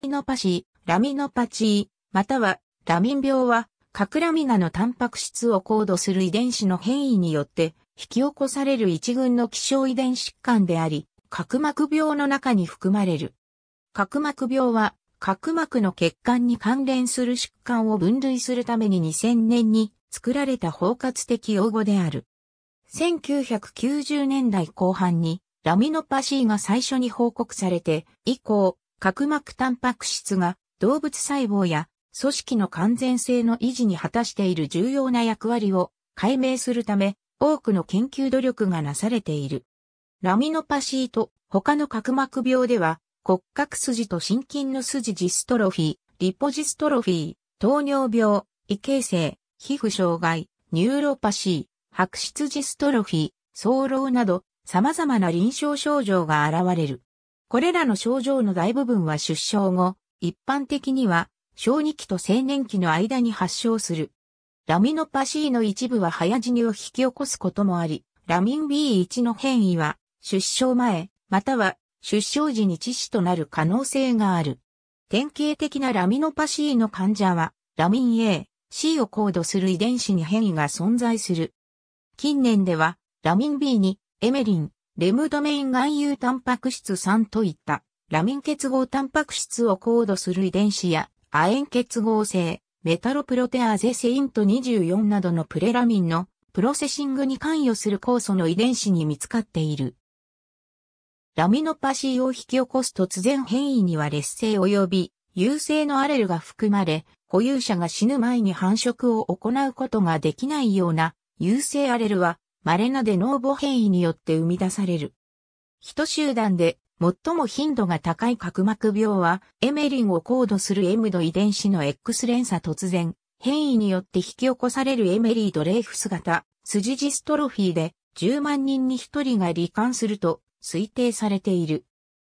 ラミノパシー、ラミノパチー、またはラミン病は、カクラミナのタンパク質を高度する遺伝子の変異によって、引き起こされる一群の希少遺伝疾患であり、角膜病の中に含まれる。角膜病は、角膜の血管に関連する疾患を分類するために2000年に作られた包括的用語である。1990年代後半にラミノパシーが最初に報告されて、以降、角膜タンパク質が動物細胞や組織の完全性の維持に果たしている重要な役割を解明するため多くの研究努力がなされている。ラミノパシーと他の角膜病では骨格筋と心筋の筋ジストロフィー、リポジストロフィー、糖尿病、異形成、皮膚障害、ニューロパシー、白質ジストロフィー、早漏など様々な臨床症状が現れる。これらの症状の大部分は出生後、一般的には、小児期と青年期の間に発症する。ラミノパシーの一部は早死にを引き起こすこともあり、ラミン B1 の変異は、出生前、または出生時に致死となる可能性がある。典型的なラミノパシーの患者は、ラミン A、C をコードする遺伝子に変異が存在する。近年では、ラミン B に、エメリン、レムドメイン含有タンパク質3といったラミン結合タンパク質をコードする遺伝子や亜鉛結合性、メタロプロテアーゼセイント24などのプレラミンのプロセシングに関与する酵素の遺伝子に見つかっている。ラミノパシーを引き起こす突然変異には劣勢及び優勢のアレルが含まれ、保有者が死ぬ前に繁殖を行うことができないような優勢アレルは稀なデノーボ変異によって生み出される。一集団で最も頻度が高い角膜病は、エメリンを高度するエムド遺伝子の X 連鎖突然、変異によって引き起こされるエメリードレイフス型、ジストロフィーで、10万人に1人が罹患すると推定されている。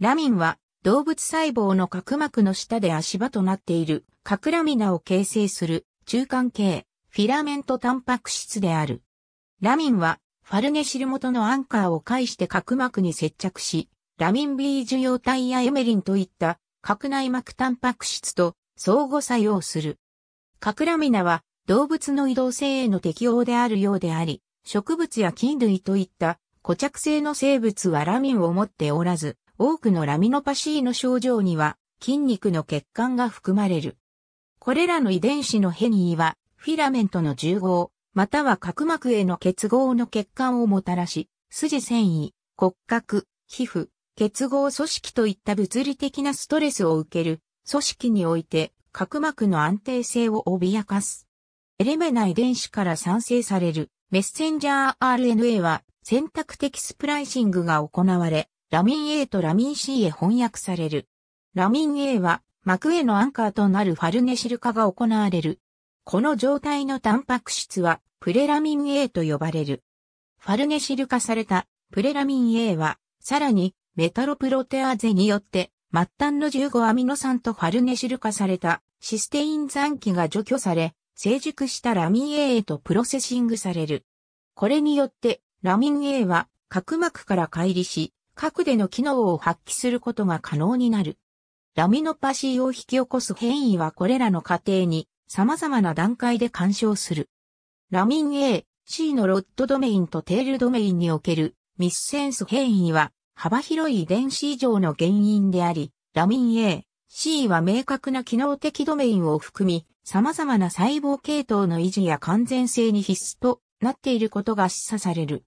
ラミンは、動物細胞の角膜の下で足場となっている、角ラミナを形成する中間系、フィラメントタンパク質である。ラミンは、ファルネル元のアンカーを介して角膜に接着し、ラミン B 受容体やエメリンといった角内膜タンパク質と相互作用する。角ラミナは動物の移動性への適応であるようであり、植物や菌類といった固着性の生物はラミンを持っておらず、多くのラミノパシーの症状には筋肉の血管が含まれる。これらの遺伝子の変異はフィラメントの重合、または角膜への結合の欠陥をもたらし、筋繊維、骨格、皮膚、結合組織といった物理的なストレスを受ける組織において角膜の安定性を脅かす。エレメナ遺伝子から産生されるメッセンジャー RNA は選択的スプライシングが行われ、ラミン A とラミン C へ翻訳される。ラミン A は膜へのアンカーとなるファルネシル化が行われるこの状態のタンパク質はプレラミン A と呼ばれる。ファルネシル化されたプレラミン A は、さらにメタロプロテアーゼによって末端の15アミノ酸とファルネシル化されたシステイン残機が除去され、成熟したラミン A へとプロセッシングされる。これによってラミン A は角膜から乖離し、核での機能を発揮することが可能になる。ラミノパシーを引き起こす変異はこれらの過程に様々な段階で干渉する。ラミン A、C のロッドドメインとテールドメインにおけるミスセンス変異は幅広い遺伝子異常の原因であり、ラミン A、C は明確な機能的ドメインを含み、様々な細胞系統の維持や完全性に必須となっていることが示唆される。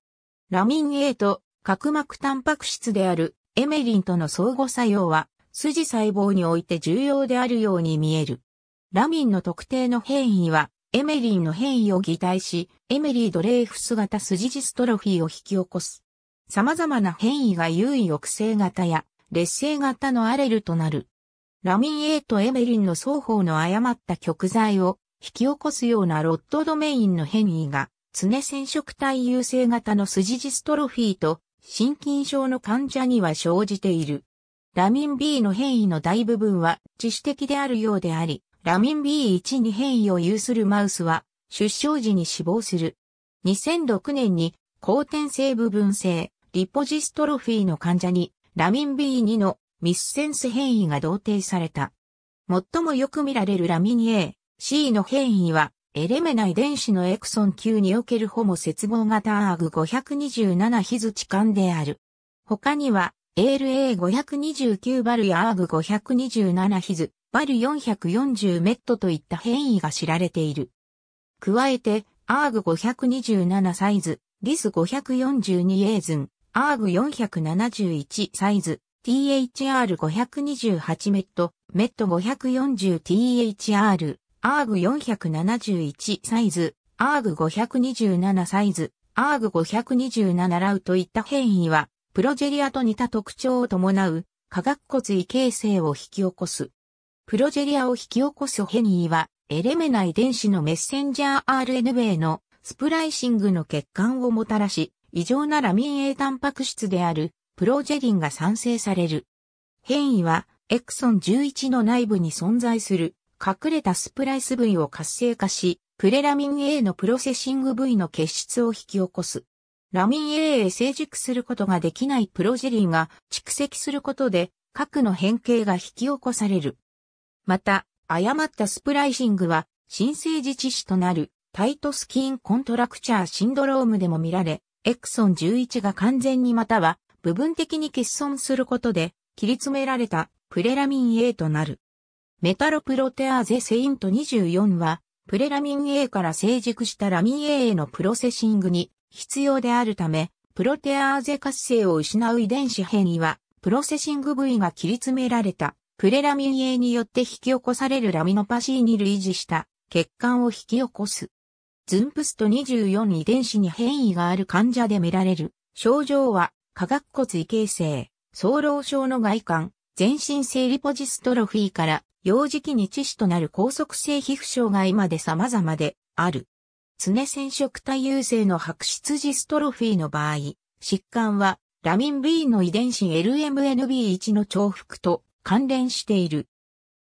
ラミン A と角膜タンパク質であるエメリンとの相互作用は筋細胞において重要であるように見える。ラミンの特定の変異は、エメリンの変異を擬態し、エメリードレーフス型スジジストロフィーを引き起こす。様々な変異が優位抑制型や劣勢型のアレルとなる。ラミン A とエメリンの双方の誤った極材を引き起こすようなロッドドメインの変異が、常染色体優勢型のスジジストロフィーと、心筋症の患者には生じている。ラミン B の変異の大部分は致死的であるようであり、ラミン B1 に変異を有するマウスは、出生時に死亡する。2006年に、後天性部分性、リポジストロフィーの患者に、ラミン B2 のミスセンス変異が同定された。最もよく見られるラミン A、C の変異は、エレメナ遺伝子のエクソン級におけるホモ接合型アーグ527ヒズ置換である。他には、ALA529 バルやアーグ527ヒズ、バル440メットといった変異が知られている。加えて、アーグ527サイズ、リス542エーズン、アーグ471サイズ、THR528 メット、メット 540THR、アーグ471サイズ、アーグ527サイズ、アーグ527ラウといった変異は、プロジェリアと似た特徴を伴う、化学骨異形成を引き起こす。プロジェリアを引き起こすヘニーは、エレメナ遺伝子のメッセンジャー RNA のスプライシングの欠陥をもたらし、異常なラミン A タンパク質であるプロジェリンが産生される。変異は、エクソン11の内部に存在する隠れたスプライス部位を活性化し、プレラミン A のプロセッシング部位の結出を引き起こす。ラミン A へ成熟することができないプロジェリンが蓄積することで、核の変形が引き起こされる。また、誤ったスプライシングは、新生児致死となるタイトスキーンコントラクチャーシンドロームでも見られ、エクソン11が完全にまたは部分的に欠損することで、切り詰められたプレラミン A となる。メタロプロテアーゼセイント24は、プレラミン A から成熟したラミン A へのプロセシングに必要であるため、プロテアーゼ活性を失う遺伝子変異は、プロセシング部位が切り詰められたプレラミン A によって引き起こされるラミノパシーに類似した血管を引き起こす。ズンプスト24遺伝子に変異がある患者で見られる症状は、化学骨異形成、早老症の外観、全身性リポジストロフィーから、幼児期に致死となる高速性皮膚障害まで様々である。常染色体優性の白質ジストロフィーの場合、疾患は、ラミン B の遺伝子 LMNB1 の重複と、関連している。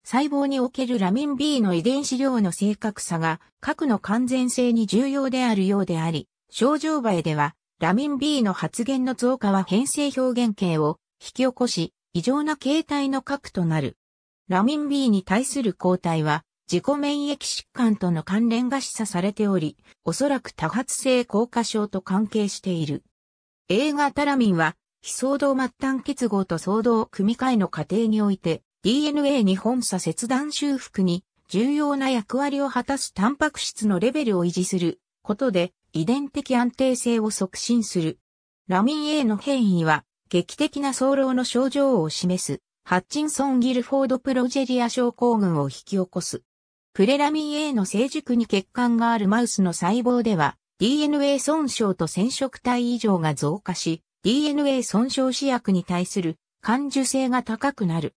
細胞におけるラミン B の遺伝子量の正確さが核の完全性に重要であるようであり、症状映えではラミン B の発現の増加は変性表現系を引き起こし、異常な形態の核となる。ラミン B に対する抗体は自己免疫疾患との関連が示唆されており、おそらく多発性硬化症と関係している。A 型ラミンは非相動末端結合と相動組み換えの過程において、DNA に本差切断修復に重要な役割を果たすタンパク質のレベルを維持することで遺伝的安定性を促進する。ラミン A の変異は劇的な早漏の症状を示すハッチンソン・ギルフォード・プロジェリア症候群を引き起こす。プレラミン A の成熟に欠陥があるマウスの細胞では DNA 損傷と染色体異常が増加し DNA 損傷試薬に対する感受性が高くなる。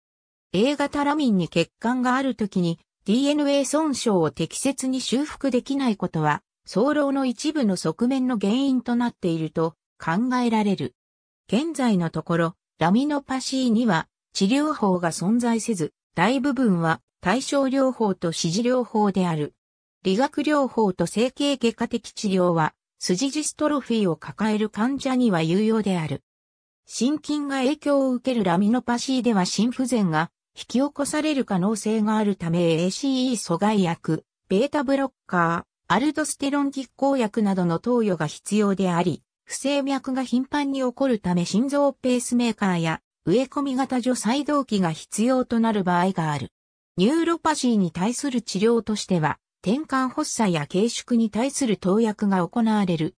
A 型ラミンに欠陥があるときに DNA 損傷を適切に修復できないことは、早漏の一部の側面の原因となっていると考えられる。現在のところ、ラミノパシーには治療法が存在せず、大部分は対症療法と支持療法である。理学療法と整形外科的治療は筋ジストロフィーを抱える患者には有用である。心筋が影響を受けるラミノパシーでは心不全が引き起こされる可能性があるため ACE 阻害薬、ベータブロッカー、アルドステロン拮抗薬などの投与が必要であり、不整脈が頻繁に起こるため心臓ペースメーカーや植え込み型除細動器が必要となる場合がある。ニューロパシーに対する治療としては、転換発作や軽縮に対する投薬が行われる。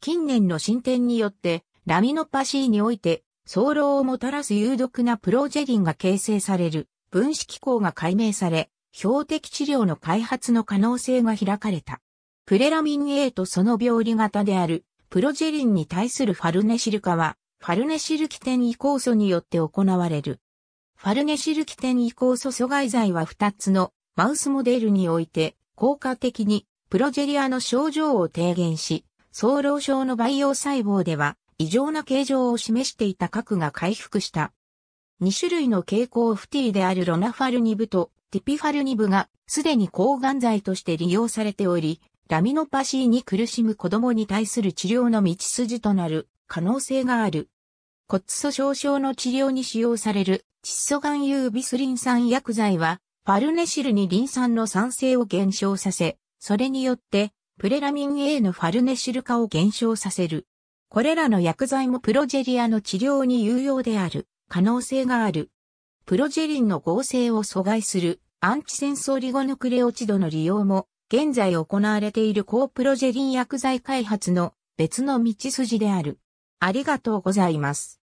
近年の進展によって、ラミノパシーにおいて、早漏をもたらす有毒なプロジェリンが形成される分子機構が解明され、標的治療の開発の可能性が開かれた。プレラミン A とその病理型であるプロジェリンに対するファルネシル化は、ファルネシル基点移行素によって行われる。ファルネシル基点移行素阻害剤は2つのマウスモデルにおいて効果的にプロジェリアの症状を低減し、早老症の培養細胞では異常な形状を示していた核が回復した。2種類の蛍光ィーであるロナファルニブとティピファルニブがすでに抗がん剤として利用されており、ラミノパシーに苦しむ子供に対する治療の道筋となる可能性がある。骨粗鬆症の治療に使用される窒素含有ビスリン酸薬剤はパルネシルにリン酸の酸性を減少させ、それによって、プレラミン A のファルネシル化を減少させる。これらの薬剤もプロジェリアの治療に有用である可能性がある。プロジェリンの合成を阻害するアンチセンソリゴヌクレオチドの利用も現在行われている高プロジェリン薬剤開発の別の道筋である。ありがとうございます。